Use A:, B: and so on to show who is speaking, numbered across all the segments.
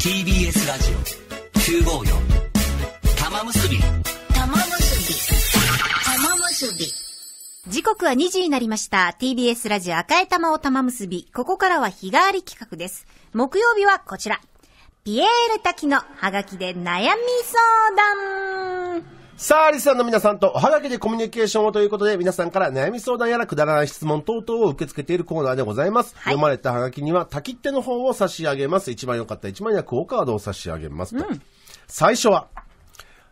A: TBS ラジオ954玉結び玉結び玉結び時刻は2時になりました。TBS ラジオ赤い玉を玉結び。ここからは日替わり企画です。木曜日はこちら。ピエール滝のハガキで悩み相談。
B: さあ、リスナーの皆さんとおはがきでコミュニケーションをということで、皆さんから悩み相談やらくだらない質問等々を受け付けているコーナーでございます。はい、読まれたはがきには、滝っての方を差し上げます。一番良かった一番クオカードを差し上げますと。うん、最初は、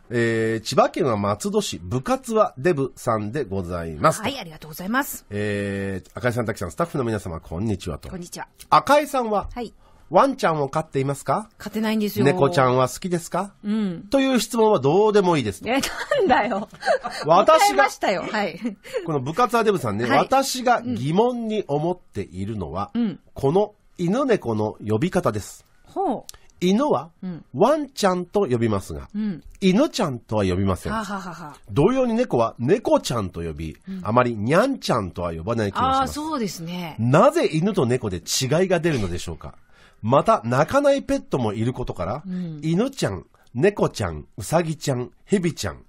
B: えー、千葉県は松戸市、部活はデブさんでございます。はい、
A: ありがとうございます。
B: えー、赤井さん、滝さん、スタッフの皆様、こんにちはと。こ
A: んにちは。赤井さんは、はい。
B: ワンちゃんを飼っていますか
A: 飼ってないんですよ。猫ちゃん
B: は好きですかうん。という質問はどうでもいいです
A: え、なんだよ。
B: 私が、
A: はい、
B: この部活アデブさんね、はい、私が疑問に思っているのは、うん、この犬猫の呼び方です。ほう。犬は、ワンちゃんと呼びますが、うん、犬ちゃんとは呼びませんははは。同様に猫は猫ちゃんと呼び、うん、あまりにゃんちゃんとは呼ばない気がします。ああ、
A: そうですね。
B: なぜ犬と猫で違いが出るのでしょうかまた、泣かないペットもいることから、うん、犬ちゃん、猫ちゃん、うさぎちゃん、蛇ちゃん、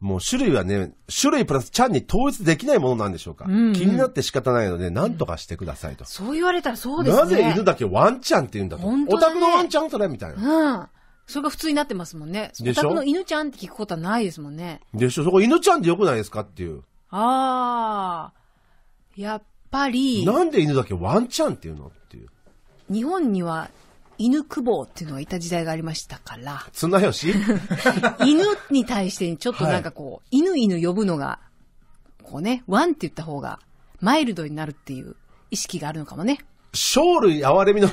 B: もう種類はね、種類プラスちゃんに統一できないものなんでしょうか。うんうん、気になって仕方ないので、なんとかしてくださいと、うん、そ
A: う言われたらそうですね。なぜ犬
B: だけワンちゃんって言うんだと。だ、ね、オタクのワンちゃんそれみたい
A: な。うん。それが普通になってますもんね。でしょオタクの犬ちゃんって聞くことはないですもんね。
B: でしょそこ犬ちゃんでよくないですかっていう。
A: ああ。やっぱり。なんで犬
B: だけワンちゃんって言うのっていう。
A: 日本には犬久保っていうのがいた時代がありましたから。綱吉 犬に対してちょっとなんかこう、はい、犬犬呼ぶのが、こうね、ワンって言った方が、マイルドになるっていう意識があるのかもね。
B: 生類憐れみの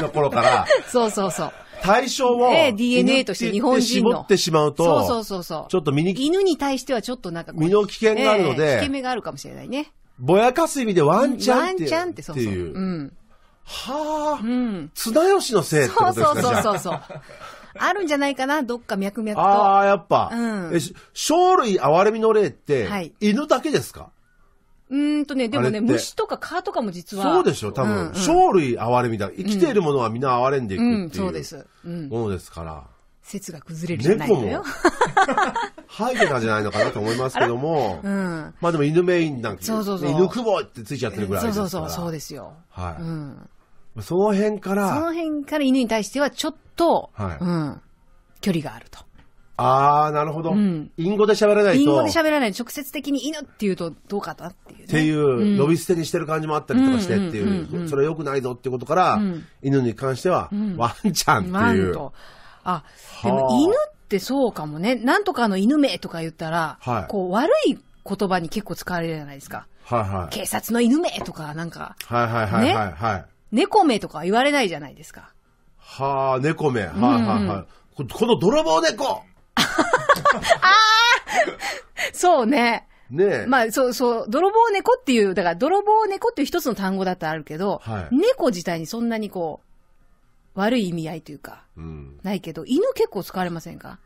B: の頃から。
A: そうそうそう。
B: 対象を、ね、DNA として日本人の。絞ってしまうと、そうそうそうそう。ちょっと身に、犬
A: に対してはちょっとなんか身の危険があるので、危険目があるかもしれないね。
B: ぼやかす意味でワンちゃんって。ワンちゃんってそうそう。っていう。う
A: ん。はあ、うん、
B: 綱吉のせいってことですかそうそうそうそう。
A: あるんじゃないかな、どっか脈々と。ああ、
B: やっぱ。うん。え、生類憐れみの霊って、はい、犬だけですか
A: うんとね、でもね、虫とか蚊とかも実は。そうでしょ、多分。生
B: 類憐れみだ。生きているものは皆憐れんでいくっていう。そうで
A: す。うん。
B: ものですから。
A: 説が崩れるじゃないのよ。
B: 吐いてたんじゃないのかなと思いますけども。うん。まあでも犬メインなんて。そうそうそう。犬久保ってついちゃってるぐらいですから。そうそうそう、そうですよ。はい。うん。その辺から。その
A: 辺から犬に対してはちょっと、はい、うん、距離があると。
B: ああ、なるほど。うん。インゴで喋らないと。隠語で喋
A: らない。直接的に犬って言うとどうかなっていう、
B: ね、っていう、呼び捨てにしてる感じもあったりとかしてっていう、それは良くないぞっていうことから、うん、犬に関しては、ワンちゃんっていう。と
A: あ、でも犬ってそうかもね。なんとかの犬名とか言ったら、はい、こう悪い言葉に結構使われるじゃないですか。
B: はいはい。警
A: 察の犬名とか、なんか。
B: はいはいはいはい、はい。
A: 猫目とか言われないじゃないですか。
B: はあ、猫目。はい、あ、はいはい、こ。この泥棒猫 あ
A: あ そうね。ねえ。まあ、そうそう、泥棒猫っていう、だから泥棒猫っていう一つの単語だってあるけど、はい、猫自体にそんなにこう、悪い意味合いというか、うん、ないけど、犬結構使われませんか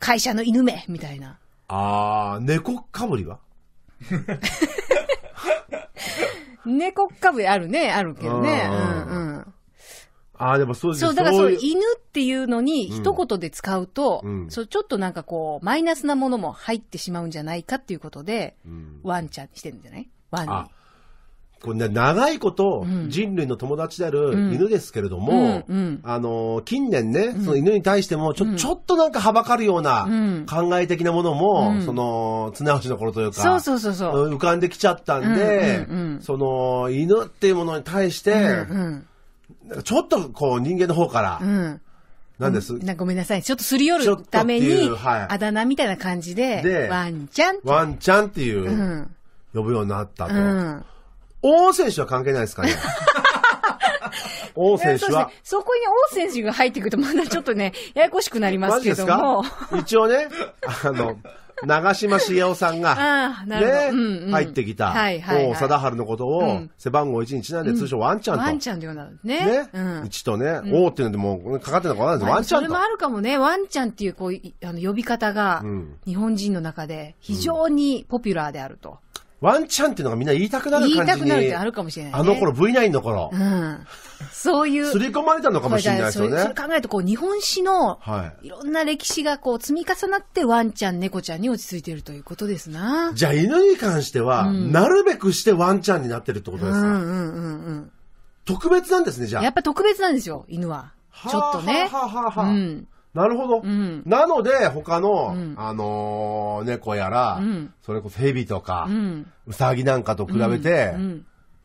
A: 会社の犬目みたいな。
B: ああ、猫かぶりは
A: 猫かぶあるね、あるけどね。
B: ああ、でもそうですね。そう、だからそう、犬
A: っていうのに一言で使うと、うん、そう、ちょっとなんかこう、マイナスなものも入ってしまうんじゃないかっていうことで、うん、ワンちゃんにしてるんじゃないワンに。
B: これ、ね、長いこと人類の友達である犬ですけれども、うんうん、あの、近年ね、その犬に対してもちょ、ちょっとなんかはばかるよう
A: な
B: 考え的なものも、その、綱橋の頃というか、そうそうそうそう浮かんできちゃったんで、うんうんうん、その、犬っていうものに対して、うんうん、ちょっとこう人間の方から、なんです。な
A: ごめんなさい。ちょっとすり寄るために、はい、あだ名みたいな感じで、でワンちゃん。
B: ワンちゃんっていう、呼ぶようになったと。うん王選手は関係ないですかね。王選手は、ね、
A: そこに王選手が入ってくるとまだちょっとね、ややこしくなりますけども。
B: 一応ね、あの、長嶋茂雄さんが、ね、うんうん、入ってきた、はいはい王貞治のことを、背番号1にちなんで、通称ワンちゃんと。ワン
A: ちゃんって呼んだんですね。ね、うん、
B: とね、王っていうのでもう、かかってるのかわからないですワンちゃんと。それ
A: もあるかもね、ワンちゃんっていう、こう、あの呼び方が、日本人の中で非常にポピュラーであると。
B: ワンチャンっていうのがみんな言いたくなる感じ言いたくなるってあるかもしれない、ね、あの頃 V9 の頃。
A: うん。そういう。すり込
B: まれたのかもしれないですよね。そう考
A: えると、こう、日本史の、
B: はい。いろ
A: んな歴史がこう、積み重なってワンちゃん、猫ちゃんに落ち着いてるということですな。
B: じゃあ犬に関しては、うん、なるべくしてワンちゃんになってるってことです
A: かうんうんうんうん。
B: 特別なんですね、じゃあ。や
A: っぱ特別なんですよ、犬は。ちょっとね。はあ、ははあはあ、うん。
B: なるほど。うん、なので、他の、うん、あのー、猫やら、うん、それこそ蛇とか、うさぎなんかと比べて、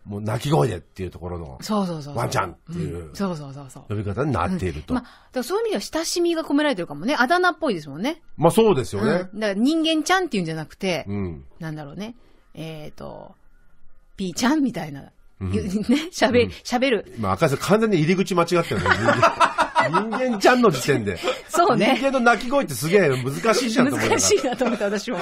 B: もう鳴き声でっていうところの、そうそうそうワンちゃんっていう、
A: そうそうそう。
B: 呼び方になっていると。
A: まあ、そういう意味では親しみが込められてるかもね。あだ名っぽいですもんね。
B: まあそうですよね。だか
A: ら人間ちゃんっていうんじゃなくて、なんだろうね。えっ、ー、と、ピーちゃんみたいな。ね、喋、喋る。
B: まあ、赤井さん完全に入り口間違ってよね。人間ちゃんの時点で。そうね。人間の鳴き声ってすげえ難しいじゃんと思難し
A: いなと思った、私も。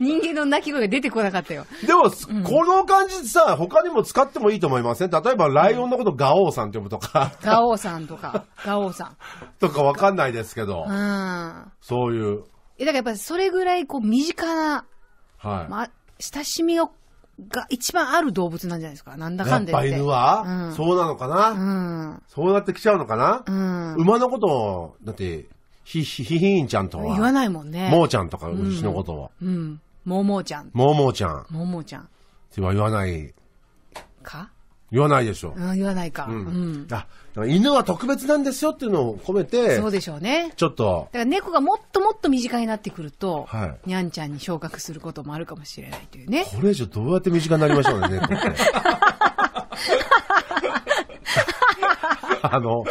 A: 人間の鳴き声が出てこなかったよ。でも、うん、
B: この感じさ、他にも使ってもいいと思いませね。例えば、ライオンのことガオウさんって呼ぶとか。
A: ガオウさんとか、ガオウさん。
B: とかわかんないですけど。う
A: ん。
B: そういう。
A: え、だからやっぱそれぐらいこう身近な、はい。まあ、親しみをが一番ある動物なんじゃないですか。なんだかんだやっぱ犬は、うん、そうなのかな、うん、
B: そうなってきちゃうのかな、うん、馬のことを、だって、ひ、ひ、ひひんちゃんとは。言わ
A: ないもんね。もー
B: ちゃんとか、うちのことを。
A: うん。もーもーちゃん。
B: もーもーちゃん。もーもーちゃん。っては言わない。か言わないでしょう。
A: ん、言わないか。うん。
B: あ、犬は特別なんですよっていうのを込めて。そう
A: でしょうね。ちょっと。だから猫がもっともっと身近になってくると、はい、にゃんちゃんに昇格することもあるかもしれないというね。
B: これ以上どうやって身近になりましょうね、猫って。あの、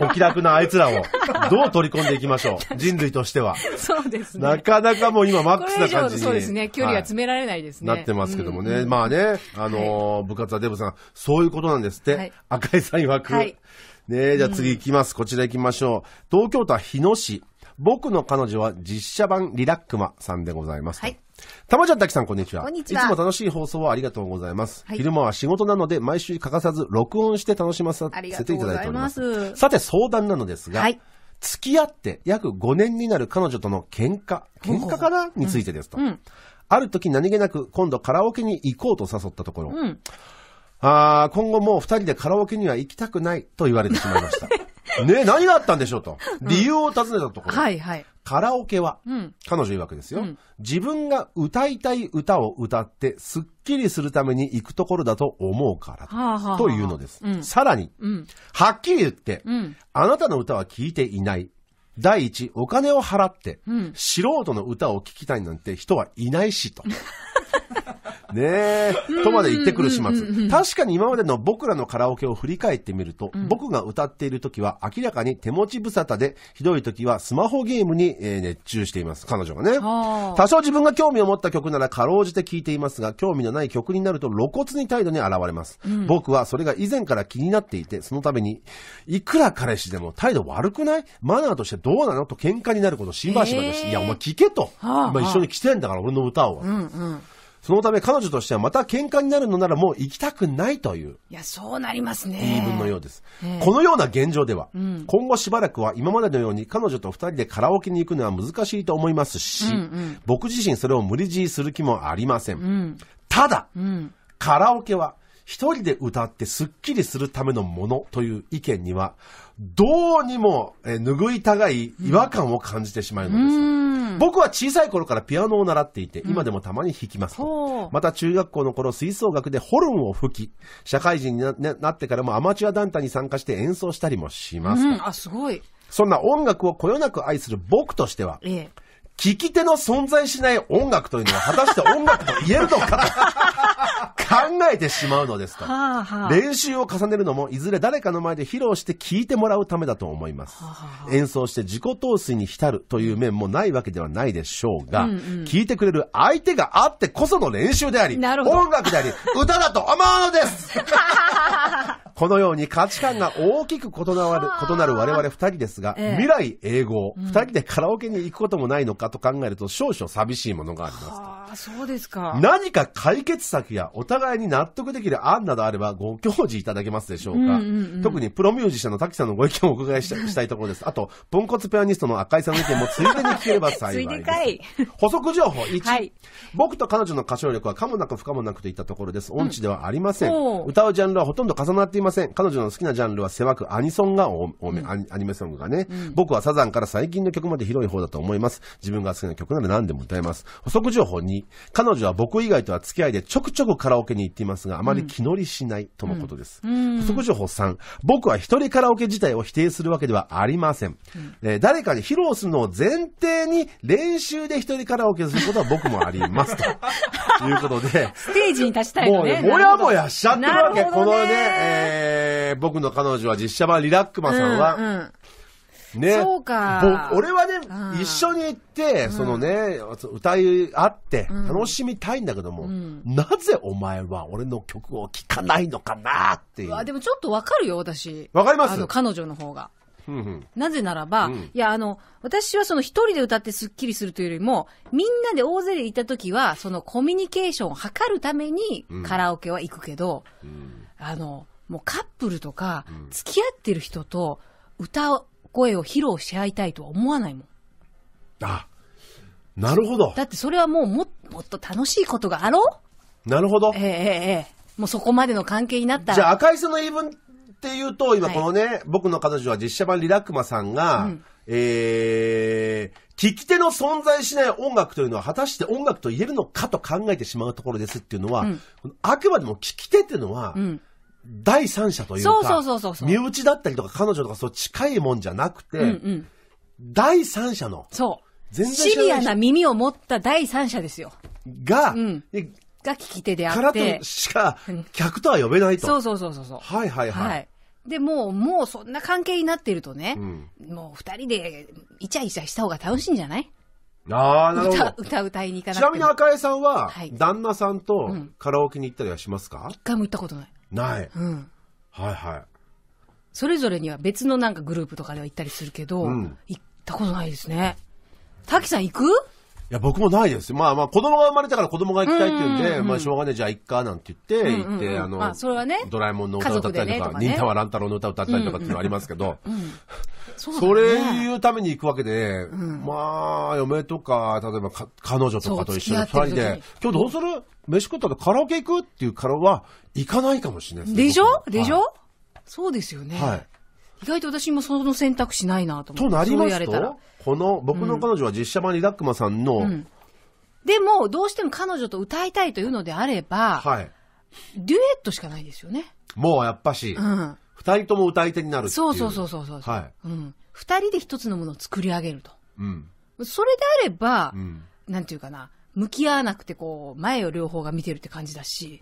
B: お気楽なあいつらをどう取り込んでいきましょう。人類としては。
A: そうですね。
B: なかなかもう今マックスな感じに。そうですね。距離が詰
A: められないですね。はい、なってますけどもね。うん、ま
B: あね、あのー、部活はデブさん、そういうことなんですって。はい、赤井さん曰く。はい、ねじゃあ次行きます。こちら行きましょう。東京都は日野市。僕の彼女は実写版リラックマさんでございます。はい。たまちゃんたきさん、こんにちは。こんにちは。いつも楽しい放送をありがとうございます。はい、昼間は仕事なので、毎週欠かさず録音して楽しませていただいております。ますさて、相談なのですが、はい、付き合って約5年になる彼女との喧嘩、喧嘩かなについてですと。うんうん、ある時何気なく今度カラオケに行こうと誘ったところ、うん、あ今後もう二人でカラオケには行きたくないと言われてしまいました。ね何があったんでしょうと。理由を尋ねたところ。うん、はいはい。カラオケは、うん、彼女曰くですよ、うん、自分が歌いたい歌を歌ってすっきりするために行くところだと思うからと
A: はあはあはあ、とい
B: うのです、うん、さらに、はっきり言って、あなたの歌は聴いていない第一お金を払って、素人の歌を聴きたいなんて人はいないしと。ねえ、とまで言ってくる始末。確かに今までの僕らのカラオケを振り返ってみると、うん、僕が歌っている時は明らかに手持ち無沙汰で、ひどい時はスマホゲームに熱中しています。彼女がね。多少自分が興味を持った曲ならかろうじて聴いていますが、興味のない曲になると露骨に態度に現れます。うん、僕はそれが以前から気になっていて、そのために、いくら彼氏でも態度悪くないマナーとしてどうなのと喧嘩になることしばしばです。いや、お前聞けと。今一緒に来てんだから、俺の歌を。うんうんそのため彼女としてはまた喧嘩になるのならもう行きたくないという。
A: いや、そうなりますね。言い分のようです。こ
B: のような現状では、うん、今後しばらくは今までのように彼女と二人でカラオケに行くのは難しいと思いますし、うんうん、僕自身それを無理強いする気もありません。うん、ただ、うん、カラオケは一人で歌ってスッキリするためのものという意見には、どうにも、えー、拭いたがい違和感を感じてしまうのです。僕は小さい頃からピアノを習っていて、今でもたまに弾きます、うん、また中学校の頃、吹奏楽でホルンを吹き、社会人になってからもアマチュア団体に参加して演奏したりもします、うん、あ、すごい。そんな音楽をこよなく愛する僕としては、ええ聞き手の存在しない音楽というのは果たして音楽と言えるのかえてしまうのですと、
A: はあはあ、練
B: 習を重ねるのもいずれ誰かの前で披露して聴いてもらうためだと思います、はあはあ、演奏して自己陶酔に浸るという面もないわけではないでしょうが、聴、うんいてくれる相手があってこその練習であり音楽であり歌だと思うのです このように価値観が大きく異なる、異なる我々二人ですが、ええ、未来英語、二、人でカラオケに行くこともないのかと考えると少々寂しいものがあります
A: あ、そうですか。何か
B: 解決策やお互いに納得できる案などあればご教示いただけますでしょうか。うんうんうん、特にプロミュージシャンの滝さんのご意見をお伺いした いところです。あと、ポンコツペアニストの赤井さんの意見もついでに聞ければ幸いです。ついでかい。補足情報1、はい、僕と彼女の歌唱力は可もなく不可もなくといったところです。音痴ではありません。うん、歌うジャンルはほとんど重なっていますません。彼女の好きなジャンルは狭く、アニソンが多め、うん、アニメソングがね、うん、僕はサザンから最近の曲まで広い方だと思います。自分が好きな曲なら何でも歌えます。補足情報2、彼女は僕以外とは付き合いでちょくちょくカラオケに行っていますが、あまり気乗りしないとのことです。補足情報3、僕は一人カラオケ自体を否定するわけではありません。えー、誰かに披露するのを前提に練習で一人カラオケすることは僕もあります ということで。ス
A: テージに立ちたいのね。もうね、もやもやしちゃってるわけ。このね、え
B: ーえー、僕の彼女は実写版リラックマさんは、うん
A: う
B: んね。そうか。俺はね、一緒に行って、そのね、歌い合って楽しみたいんだけども、うん、なぜお前は俺の曲を聴かないのかなっていう。あ、
A: でもちょっとわかるよ、私。わかります彼女の方が。うなぜならば、うん、いや、あの、私はその一人で歌ってスッキリするというよりも、みんなで大勢でいた時は、そのコミュニケーションを図るためにカラオケは行くけど、うん、あの、もうカップルとか、付き合ってる人と歌声を披露し合いたいとは思わないもん。あ、なるほど。だってそれはもうももっと楽しいことがあろうなるほど。ええええもうそこまでの関係になったら。じゃあ、赤
B: 井さんの言い分っていうと、今このね、僕の彼女は実写版リラックマさんが、うんえー、聞き手の存在しない音楽というのは果たして音楽と言えるのかと考えてしまうところですっていうのは、うんあくまでも聞き手っていうのは、うん第三者というか、そうそうそうそう身内だったりとか彼女とかそう近いもんじゃなくて、うんうん、第三者の、そう。全然シビアな
A: 耳を持った第三者ですよ。が、うんが聞き手であからと
B: しか客とは呼べないと。そうそうそうそうそう。はいはいはい。はい。
A: で、もう、もうそんな関係になってるとね、んもう二人でイチャイチャした方が楽しいんじゃない
B: ああ、なるほ歌、ど。
A: 歌歌いに行かなちくてなみに赤
B: 江さんは、旦那さんとカラオケに行ったりはしますか、一
A: 回も行ったことない。ない。うん。はいはい。それぞれには別のなんかグループとかでは行ったりするけど、うん、行ったことないですね。滝さん行く
B: いや、僕もないです。まあまあ、子供が生まれたから子供が行きたいって言うんで、うんうんうん、まあ、しょうがねじゃあ行っか、なんて言って、行って、うんうんうん、あの、まあ、それはね、ドラえもんの歌を歌ったりとか、ねとか忍た乱太郎の歌を歌ったりとかっていうのありますけど、うんうんそ,、ね、それいうために行くわけで、うん、まあ、嫁とか、例えばか彼女とかと一緒に2人で、今日どうする飯食ったとカラオケ行くっていうからは、行かないかもしれないです、ね、でし
A: ょでしょ、はい、そうですよね。はい。意外と私もその選択肢ないなと思って。となりますと、
B: この、僕の彼女は実写版リダックマさんの、うん、
A: でも、どうしても彼女と歌いたいというのであれば、はい。デュエットしかないですよね。
B: もうやっぱし。うん。二人とも歌い手になるっていう。そうそうそうそうそう。
A: はい。うん。二人で一つのものを作り上げると。うん。それであれば、うん、なんていうかな、向き合わなくてこう、前を両方が見てるって感じだし。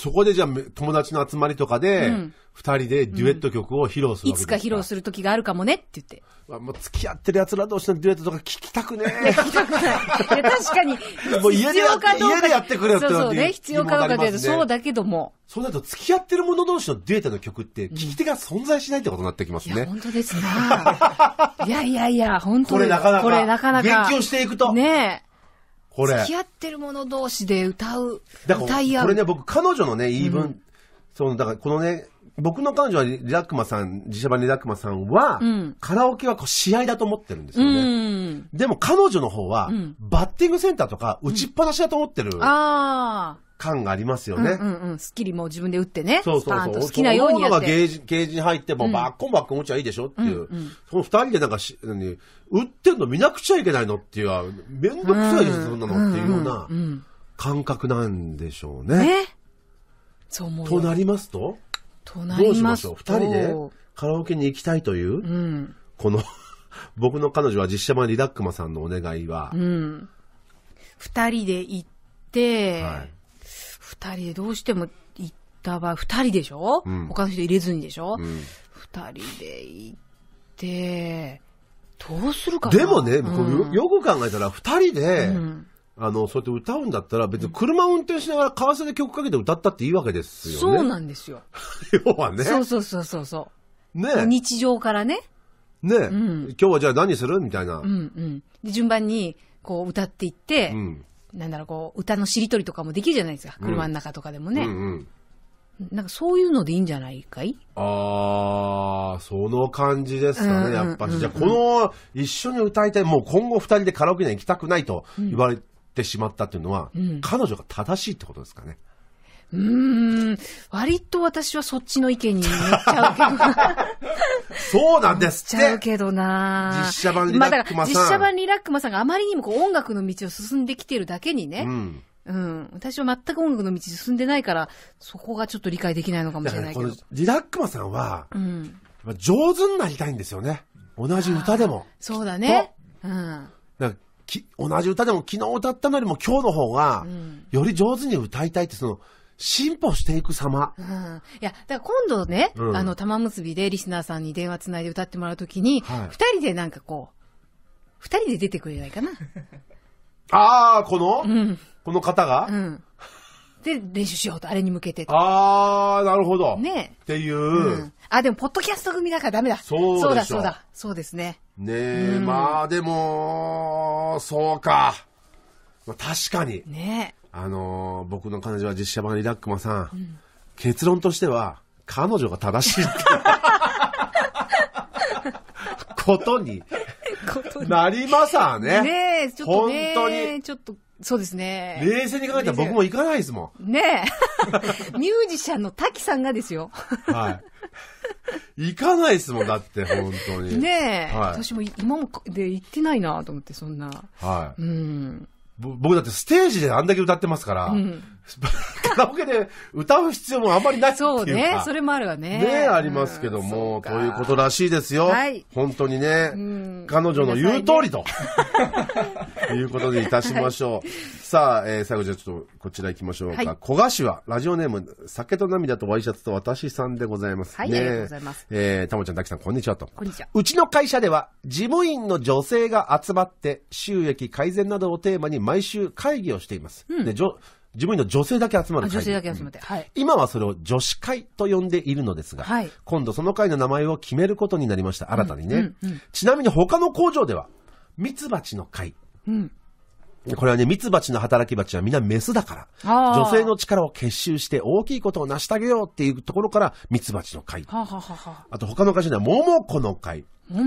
B: そこでじゃあ友達の集まりとかで、二人でデュエット曲を披露する、うん、いつか
A: 披露する時があるかもねって言って。
B: まあ、もう付き合ってる奴ら同士のデュエットとか聞きたくね
A: え。聞きたくない。いや、確かに。もう家でやって家でやってくれよってそうそうね、必要かどうかというと、そうだけども。
B: そうなると、付き合ってる者同士のデュエットの曲って、聞き手が存在しないってことになってきますね。うん、本
A: 当ですね。いやいやいや、本当に。これなかなか。これなかなか。勉強していくと。ねえ。これ。付き合ってる者同士で歌う。歌い合う。これね、僕、
B: 彼女のね、言い分、うん、その、だから、このね、僕の彼女はリラックマさん、自社版リラックマさんは、うん、カラオケはこう試合だと思ってるんですよね。でも彼女の方は、うん、バッティングセンターとか打ちっぱなしだと思ってる。
A: ああ。
B: 感がありますよね。うんう
A: ん、うん、スッキリも自分で打ってね。そうそうそう。好きなようにやって。そういうの
B: がゲージに入っても、うバッコンバッコン打ちゃいいでしょっていう。うんうん、その二人でなんかし、何、打ってんの見なくちゃいけないのっていう、めんどくさいです、そんなのっていうような感覚なんでしょうね。ね
A: そう思う。となりますととなすどうしま二人で
B: カラオケに行きたいという、うん、この 僕の彼女は実写版リラックマさんのお願いは。
A: うん。二人で行って、はい、二人でどうしても行った場合、二人でしょ、うん、他の人入れずにでしょ、うん、二人で行って、どうするかなでもね、うん、
B: よく考えたら二人で、うんあの、そうやって歌うんだったら、別に車運転しながら、為替で曲かけて歌ったっていいわけですよね。そうなんですよ。要はね。そうそ
A: うそうそうそう。ね日常からね。
B: ね、うん、今日はじゃあ何するみたいな。うん
A: うん。で、順番に、こう、歌っていって、うん、なんだろう、こう、歌のしりとりとかもできるじゃないですか。車の中とかでもね。うん、うんうん、なんかそういうのでいいんじゃないかい
B: ああ、その感じですかね、やっぱし。じゃこの、一緒に歌いたい、もう今後二人でカラオケには行きたくないと言われて、ってしまったっていうのは、うん、彼女が正しいってことですかね。
A: うん、割と私はそっちの意見に言っちゃうけ
B: ど。そうなんですって。言っちゃう
A: けどな実写版リラックマさん。まあ、実写版リラックマさんがあまりにもこう音楽の道を進んできてるだけにね。うんうん。私は全く音楽の道進んでないから、そこがちょっと理解できないのかもしれないけど。
B: リラックマさんは、うん、上手になりたいんですよね。同じ歌でも。
A: そうだね。うん。
B: き、同じ歌でも昨日歌ったのよりも今日の方が、より上手に歌いたいって、その、
A: 進歩し
B: ていく様。
A: うん、いや、だから今度ね、うん、あの、玉結びでリスナーさんに電話つないで歌ってもらうときに、二、はい、人でなんかこう、二人で出てくれないかな。
B: ああ、この、うん、この方が、
A: うん、で、練習しようと、あれに向けて
B: ああ、なるほど。ねっていう、うん、
A: あ、でも、ポッドキャスト組だからダメだ。そうそうだ、そうだ。そうですね。
B: ねえ、うんまあでも、そうか。まあ、確かに。ねあのー僕の彼女は実写版リラックマさん。結論としては、彼女が正しいって ことにことになりますわね。ねえ、ちょっとね。本当
A: にちょっとそうですね。冷静に考えたら僕
B: も行かないですも
A: ん。ねえ。ミュージシャンの滝さんがですよ。
B: はい。行かないですもん、だって、本当に。ねえ。はい、私
A: も今もで行ってないなと思って、そんな。はい。うん。
B: 僕だってステージであんだけ歌ってますから、う
A: ん、カラオケ
B: で歌う必要もあんまりないっていうそうね、そ
A: れもあるわね。ね、あ
B: りますけども、うん、ということらしいですよ。はい、本当にね、うん、彼女の言う通りと、
A: ね、いうことでいたしましょう。はい、
B: さあ、えー、最後じゃあちょっとこちら行きましょうか。古、はい、賀市は、ラジオネーム、酒と涙とワイシャツと私さんでございます、はい、ありがとうございます。えー、たもちゃん、たきさん、こんにちはと。こんにちは。うちの会社では、事務員の女性が集まって、収益改善などをテーマに毎週会議をしています。うん、で事務員の女性だけ集まる会。女性だけ集まって、はい。今はそれを女子会と呼んでいるのですが、はい、今度その会の名前を決めることになりました。新たにね。うんうんうん、ちなみに他の工場では、ミツバチの会、うん、これはね、蜜蜂の働き蜂は皆メスだから、女性の力を結集して大きいことを成し遂げようっていうところから蜜蜂の会。
A: あ
B: と他の会社には桃子の会。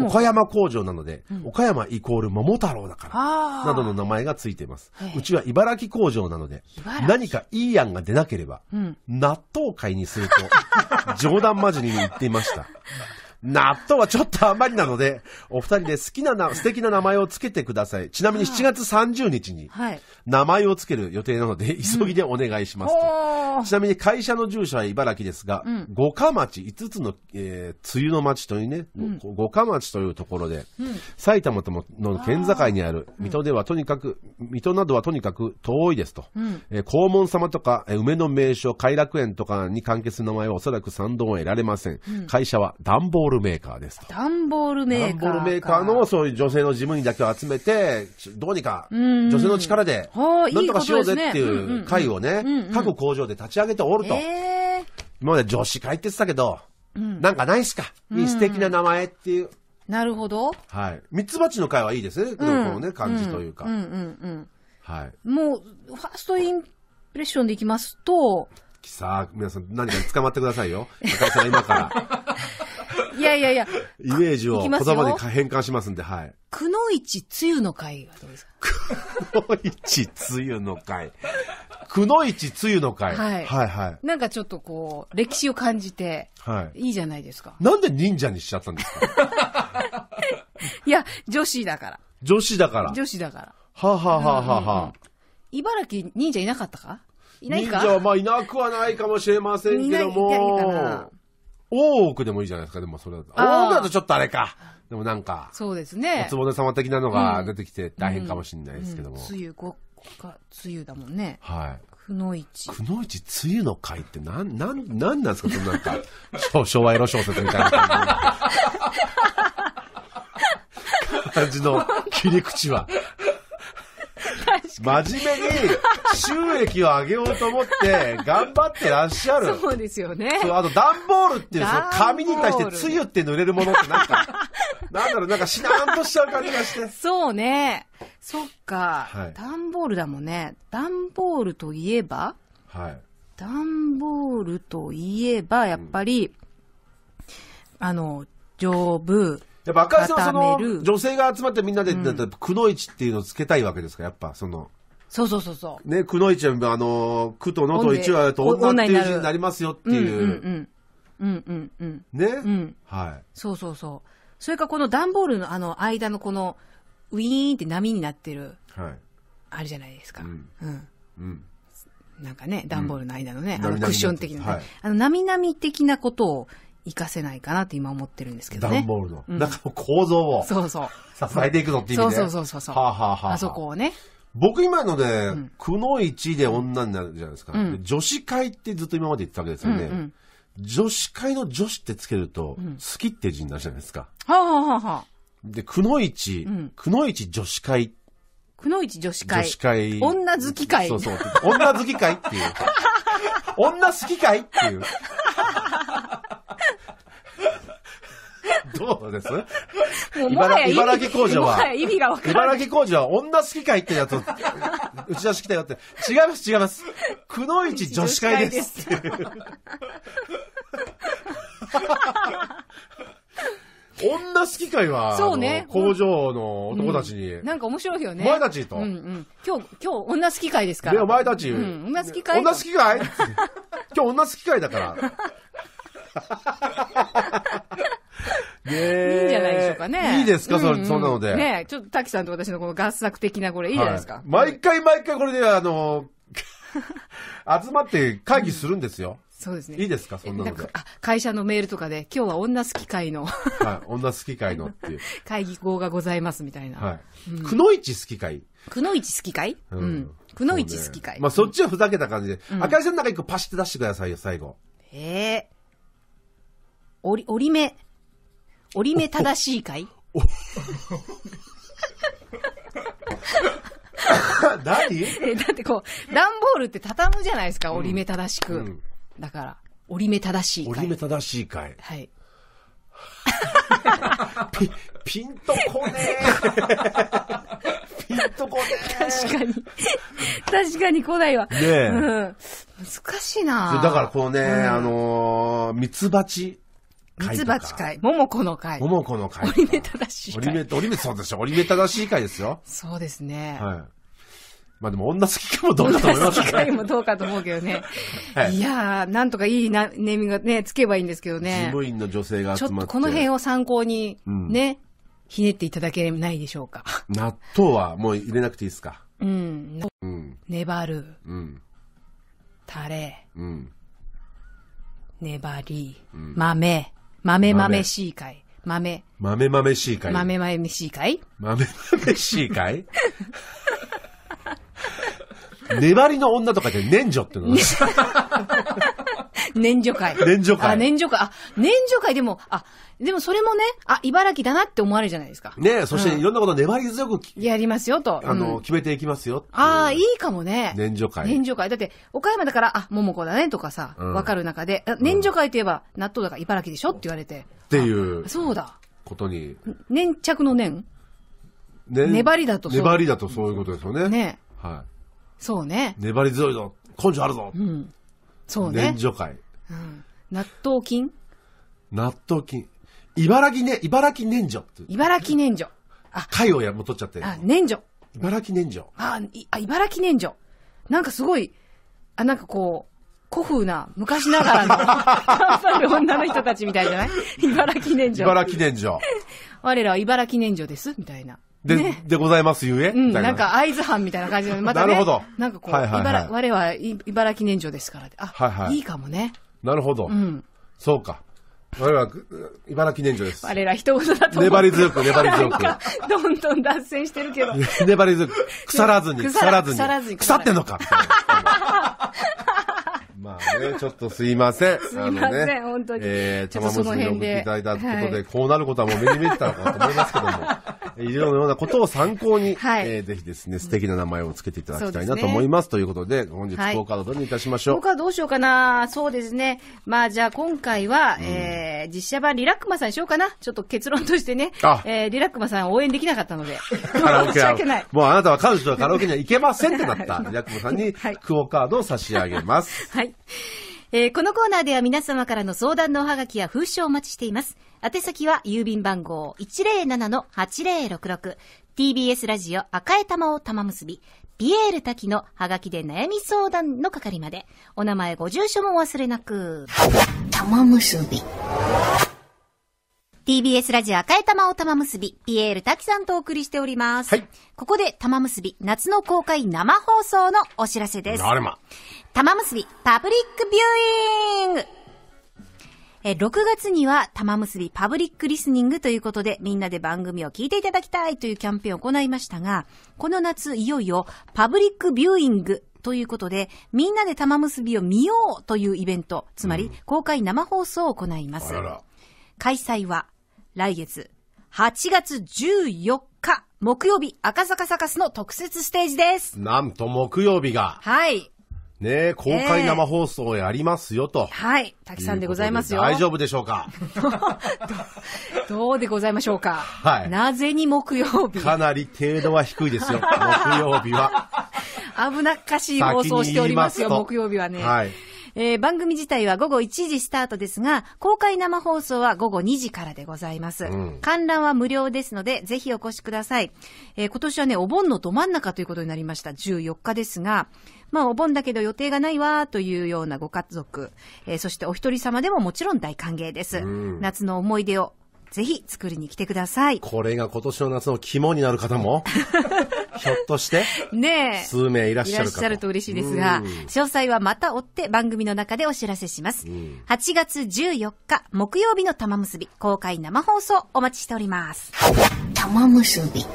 B: 岡山工場なので、うん、岡山イコール桃太郎だか
A: ら、な
B: どの名前がついています。うちは茨城工場なので、何かいい案が出なければ、うん、納豆会にすると、冗談交じりに言っていました。納豆はちょっとあまりなので、お二人で好きなな、素敵な名前をつけてください。ちなみに7月30日に、名前をつける予定なので、急ぎでお願いしますと、うん、ちなみに会社の住所は茨城ですが、うん、五霞町、5つの、えー、梅雨の町というね、うん、五霞町というところで、埼玉との県境にある、水戸ではとにかく、水戸などはとにかく遠いですと。えー、黄門様とか、梅の名所、偕楽園とかに関係する名前はおそらく賛同は得られません。会社は暖房ールメーカーです
A: ダ段ボールメーカー。ンボールメー
B: カーのそういう女性の事務員だけを集めて、どうにか女性の力で、なんとかしようぜっていう会をね、各工場で立ち上げておると。今まで女子会って言ってたけど、なんかないっすか、素敵な名前っていう。
A: なるほど。
B: はい。ミツバチの会はいいですね。このね、感じというか。
A: うんうんうん。はい。もう、ファーストインプレッションでいきますと、
B: さあ、皆さん何か捕まってくださいよ。井さん今から。やいやいや。イメージを言葉で変換しますんで、はい。
A: くのいちつゆの会はどうです
B: かくのいちつゆの会。くのいちつゆの会。はい。はいはい。
A: なんかちょっとこう、歴史を感じて、はい。いいじゃないですか。
B: なんで忍者にしちゃったんですか
A: いや、女子だから。
B: 女子だから。女子だから。はあ、はあははあ、はあ。
A: 茨城忍者いなかったかいないか忍者は
B: まあいなくはないかもしれませんけども。いないいない大奥でもいいじゃないですか、でもそれだと。大奥だとちょっとあれか。でもなんか、
A: そうですね。おつ
B: ぼね様的なのが出てきて大変かもしれないですけども。
A: 梅雨ごか、梅雨だもんね。はい。くのいち。く
B: のいち、梅雨の会って、なん、なん、なんなんですか、そのなんか、昭和エロ小説みたいな 感じの切り口は。真面目に収益を上げようと思って 頑張ってらっしゃる。そ
A: うですよね。そう、あと段ボールっていう、その紙に対してつ
B: ゆって塗れるものってなんか、なんだろう、なんかしなーんとしちゃう感じがし
A: て。そうね。そっか。はい、段ボールだもんね。段ボールといえばはい。段ボールといえば、やっぱり、うん、あの、丈夫、やっぱ赤井さんはその、
B: 女性が集まってみんなで、くのいちっていうのをつけたいわけですか、やっぱ、その。
A: そうそうそうそう。
B: ね、くのいちは、あの、くとのと一話だと女っていう字になりますよっていう。うんうんう
A: ん。うんうん、うん、ね、うん、はい。そうそうそう。それかこの段ボールのあの間のこの、ウィーンって波になってる。はい。あるじゃないですか。うん。うん。うんなんかね、段ボールの間のね、うん、あのクッション的な、ねはい、あの、なみなみ的なことを生かせないかなって今思ってるんですけどね。ンボールの。なん、か
B: 構造を。そ
A: うそう。
B: 支えていくのって意味で。そうそうそうそう。はあ、はあは、あそこをね。僕今ので、くの一で女になるじゃないですか、女子会ってずっと今まで言ってたわけですよね。女子会の女子ってつけると、好きって字になるじゃないですか。
A: はははは
B: で、くのいち、くのいち女子会。
A: くのいち女子会。女子会。女好き会。そうそう。女好き会っていう。
B: 女好き会っていう。どうです茨茨城工場は、意味がか茨城工場は女好き会ってやつを打ち出してきたよって、違います違います。くのいち女子会です。女好き会は、そうね。工場の男たちに、うん、な
A: んか面白いよね。お前たちと。うんうん。今日、今日、女好き会ですから。で、お前たち。うん、女好き会。女好き会今
B: 日、女好き会だから。
A: いいんじゃないでしょうかね。いいですか、それ、そんなので。ねちょっと滝さんと私のこの合作的なこれ、いいじゃないですか。
B: 毎回毎回これで、あの、集まって会議するんですよ。そうですね。いいですか、そんなので。
A: 会社のメールとかで、今日は女好き会の。は
B: い、女好き会のっていう。
A: 会議号がございますみたいな。は
B: い。くのいち好き会。
A: くのいち好き会うん。くのいち好き会。
B: まあ、そっちはふざけた感じで。赤井、さんの中一個パシって出してくださいよ、最後。
A: ええ。折り、折り目。折り目正しい会何え、だってこう、段ボールって畳むじゃないですか、折り目正しく。うん、だから、折り目正しい会。折り目正しい会。はい。ピ、ピン
B: とこねえ。
A: ピンとこねえ。確かに。確かに来ないわ。ねえ、うん。難しいなだから
B: こうね、うん、あのー、ミツバチ。ミツ
A: バチ会、モモコの会。モ
B: モコの会。折り目正しい会。折り目、折り目、そうでしょ。折り目正しい会ですよ。
A: そうですね。は
B: い。まあでも女好きかもどうかと思いますね。女好き会
A: もどうかと思うけどね。はい、いやー、なんとかいいなネーミングがね、つけばいいんですけどね。事務
B: 員の女性が集まって。ちょっとこの
A: 辺を参考にね、うん、ひねっていただけないでしょうか。
B: 納豆はもう入れなくていいで
A: すか。うん。うん、粘る。うん。タレ。うん。粘り。うん、豆。豆豆しい会。豆。
B: 豆豆しい会。豆
A: 豆しい会
B: 豆豆しい会粘りの女とかで粘女ってのが
A: 年女会。年女会。あ、年女会。あ、年女会でも、あ、でもそれもね、あ、茨城だなって思われるじゃないですか。ねそしてい
B: ろんなこと粘り強
A: く、やりますよと。あの、決
B: めていきますよ。
A: ああ、いいかもね。年女会。年女会。だって、岡山だから、あ、桃子だねとかさ、わかる中で、年女会といえば、納豆だから茨城でしょって言われて。
B: っていう。そうだ。ことに。
A: 粘着の粘
B: 粘りだと粘りだとそういうことですよね。ね。はい。そうね。粘り強いぞ。根性あるぞ。
A: うん。そうね。会。納豆菌
B: 納豆菌。茨城ね、
A: 茨城年女茨城年女。あ、会をや、も取っちゃって。あ、年女。茨城年女。あ、いあ茨城年女。なんかすごい、あ、なんかこう、古風な、昔ながらの、頑張る女の人たちみたいじゃない茨城年女。茨城年女。我らは茨城年女です、みたいな。
B: で、ね、でございますゆえ、うん、なんか
A: 会津藩みたいな感じで、また、ね、なるほど。なんかこう、はいはいはい、茨我は茨城年長ですからあ、はいはい、いいかもね。
B: なるほど。うん、そうか。我は茨城年長です。我
A: ら一言だと粘り強く、粘り強く。どんどん脱線してるけど。粘り強く。腐らずに、腐らずに。腐らずに腐ってんのか
B: まあね、ちょっとすいません。すいません、あのね、本当に。えー、ちょっとその辺で。いただいたことで、はい、こうなることはもう目に見えてたのかと思いますけども。以上のようなことを参考に、はい、えー、ぜひですね、素敵な名前をつけていただきたいなと思います。すね、ということで、本日、クオカードどれにいたしましょう、はク
A: オカードどうしようかな。そうですね。まあ、じゃあ今回は、うん、えー、実写版リラックマさんにしようかな。ちょっと結論としてね、えー、リラックマさん応援できなかったので、申し訳ない。
B: もうあなたは彼女とカラオケには行けませんってなった、リラックマさんに、クオカードを差し上げます。
A: はい。えー、このコーナーでは皆様からの相談のおはがきや封書をお待ちしています。宛先は郵便番号107-8066 TBS ラジオ赤い玉を玉結びピエール滝のハガキで悩み相談の係までお名前ご住所もお忘れなく玉結び TBS ラジオ赤い玉を玉結び、ピエール滝さんとお送りしております。はい。ここで玉結び、夏の公開生放送のお知らせです。あれま。玉結び、パブリックビューイングえ、6月には玉結びパブリックリスニングということで、みんなで番組を聞いていただきたいというキャンペーンを行いましたが、この夏、いよいよパブリックビューイングということで、みんなで玉結びを見ようというイベント、つまり公開生放送を行います。うん、あらら開催は来月、8月14日、木曜日、赤坂サカスの特設ステージです。
B: なんと木曜日が。はい。ねえ、公開生放送やりますよと、え
A: ー。はい。たくさんでございますよ。大丈
B: 夫でしょうか
A: どうでございましょうかはい。なぜに木曜日
B: かなり程度は低いですよ。木曜日は。
A: 危なっかしい放送しておりますよ、木曜日はね。はい。えー、番組自体は午後1時スタートですが、公開生放送は午後2時からでございます。うん、観覧は無料ですので、ぜひお越しください。えー、今年はね、お盆のど真ん中ということになりました。14日ですが、まあ、お盆だけど予定がないわというようなご家族、えー、そしてお一人様でももちろん大歓迎です。うん、夏の思い出をぜひ作りに来てください。
B: これが今年の夏の肝になる方も ひょっとして、
A: ね数名いらっしゃるいらっしゃると嬉しいですが、詳細はまた追って番組の中でお知らせします。8月14日木曜日の玉結び公開生放送お待ちしております。玉結び。